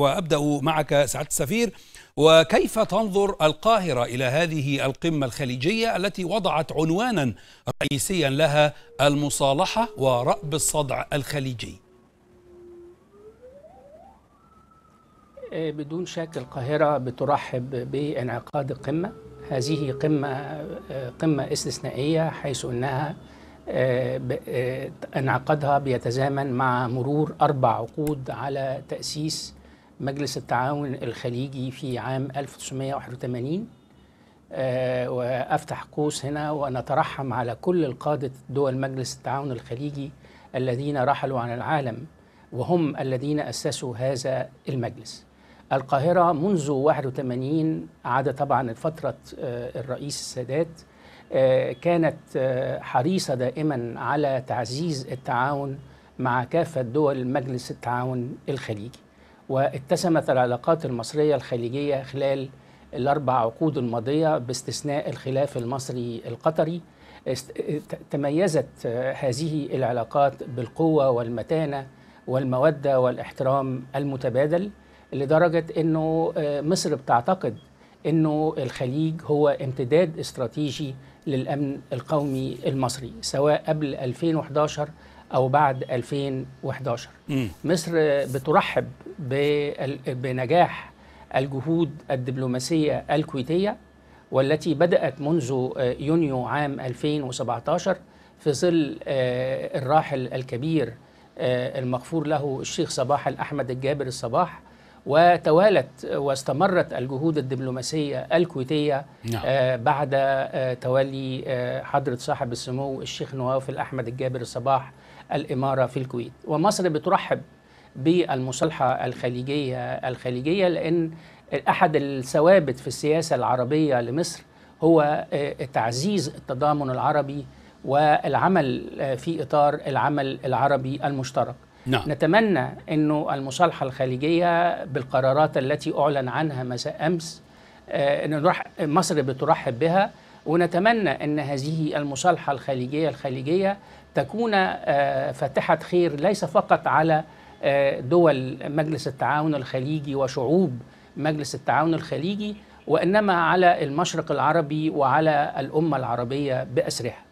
وابدا معك سعاده السفير وكيف تنظر القاهره الى هذه القمه الخليجيه التي وضعت عنوانا رئيسيا لها المصالحه ورأب الصدع الخليجي. إيه، بدون شك القاهره بترحب بانعقاد القمه، هذه قمه قمه استثنائيه حيث انها إيه، إيه، انعقادها بيتزامن مع مرور اربع عقود على تاسيس مجلس التعاون الخليجي في عام 1981 آه، وأفتح قوس هنا ونترحم على كل القادة دول مجلس التعاون الخليجي الذين رحلوا عن العالم وهم الذين أسسوا هذا المجلس القاهرة منذ 81 عدا طبعا فترة آه، الرئيس السادات آه، كانت حريصة دائما على تعزيز التعاون مع كافة دول مجلس التعاون الخليجي واتسمت العلاقات المصرية الخليجية خلال الأربع عقود الماضية باستثناء الخلاف المصري القطري تميزت هذه العلاقات بالقوة والمتانة والمودة والاحترام المتبادل لدرجة أنه آه، مصر بتعتقد أنه الخليج هو امتداد استراتيجي للأمن القومي المصري سواء قبل 2011 او بعد 2011 م. مصر بترحب بنجاح الجهود الدبلوماسيه الكويتيه والتي بدات منذ آه، يونيو عام 2017 في ظل آه، الراحل الكبير آه، المغفور له الشيخ صباح الاحمد الجابر الصباح وتوالت واستمرت الجهود الدبلوماسية الكويتية نعم. آه، بعد آه، تولي آه، حضرة صاحب السمو الشيخ نواف الأحمد الجابر الصباح الإمارة في الكويت ومصر بترحب بالمصالحة الخليجية الخليجية لأن أحد الثوابت في السياسة العربية لمصر هو تعزيز التضامن العربي والعمل في إطار العمل العربي المشترك نعم. نتمنى أنه المصالحة الخليجية بالقرارات التي أعلن عنها مساء أمس آه، أن مصر بترحب بها ونتمنى أن هذه المصالحة الخليجية الخليجية تكون آه، فاتحة خير ليس فقط على آه، دول مجلس التعاون الخليجي وشعوب مجلس التعاون الخليجي وإنما على المشرق العربي وعلى الأمة العربية بأسرها